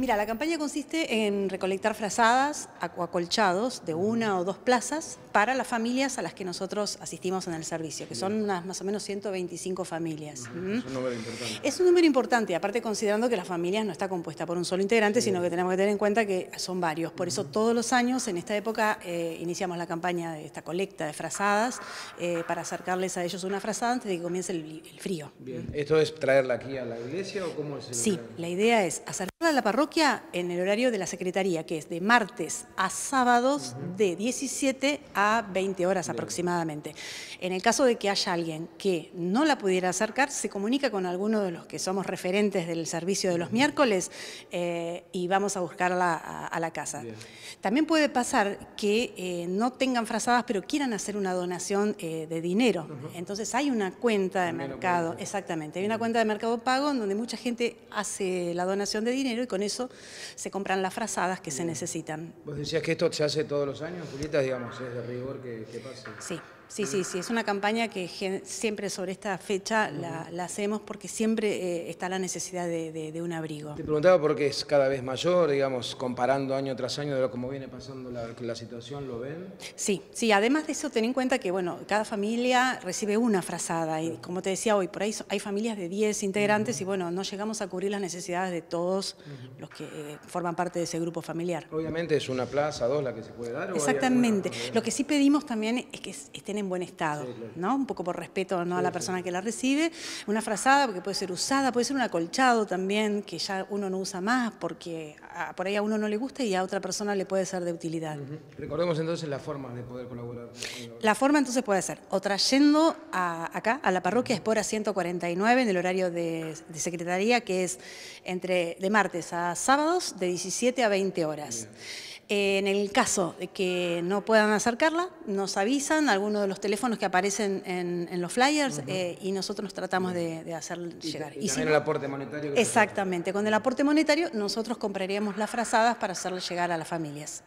Mira, la campaña consiste en recolectar frazadas acolchados de una o dos plazas para las familias a las que nosotros asistimos en el servicio, que son unas más o menos 125 familias. Es un número importante. Es un número importante, aparte considerando que las familias no está compuesta por un solo integrante, sino que tenemos que tener en cuenta que son varios. Por eso todos los años, en esta época, eh, iniciamos la campaña de esta colecta de frazadas eh, para acercarles a ellos una frazada antes de que comience el, frío. Bien. ¿Esto es traerla aquí a la iglesia o cómo es? Sí, la idea es hacer a la parroquia en el horario de la secretaría, que es de martes a sábados de 17 a 20 horas aproximadamente. En el caso de que haya alguien que no la pudiera acercar, se comunica con alguno de los que somos referentes del servicio de los miércoles eh, y vamos a buscarla a, la casa. También puede pasar que eh, no tengan frazadas, pero quieran hacer una donación eh, de dinero. Entonces hay una cuenta de mercado, exactamente, hay una cuenta de mercado pago en donde mucha gente hace la donación de dinero y con eso se compran las frazadas que se necesitan. ¿Vos decías que esto se hace todos los años, Julieta? Digamos, es de rigor que, pase. Sí. Sí, sí, sí, es una campaña que siempre sobre esta fecha la, hacemos porque siempre eh, está la necesidad de, un abrigo. Te preguntaba qué es cada vez mayor, digamos, comparando año tras año de lo como viene pasando la, situación, ¿lo ven? Sí, sí, además de eso ten en cuenta que, bueno, cada familia recibe una frazada y como te decía hoy, por ahí hay familias de 10 integrantes y bueno, no llegamos a cubrir las necesidades de todos los que eh, forman parte de ese grupo familiar. Obviamente es una plaza, dos la que se puede dar. Exactamente. Lo que sí pedimos también es que estén en buen estado, ¿no? Un poco por respeto a la persona que la recibe. Una frazada porque puede ser usada, puede ser un acolchado también que ya uno no usa más porque por ahí a uno no le gusta y a otra persona le puede ser de utilidad. Recordemos entonces la forma de poder colaborar. La forma entonces puede ser o trayendo acá a la parroquia Espora 149 en el horario de, de secretaría que es entre de martes a sábados de 17 a 20 horas. Eh, en el caso de que no puedan acercarla, nos avisan algunos de los teléfonos que aparecen en, los flyers eh, y nosotros tratamos de, hacer llegar. Y, el aporte monetario. Exactamente, con el aporte monetario nosotros compraríamos las frazadas para hacerle llegar a las familias.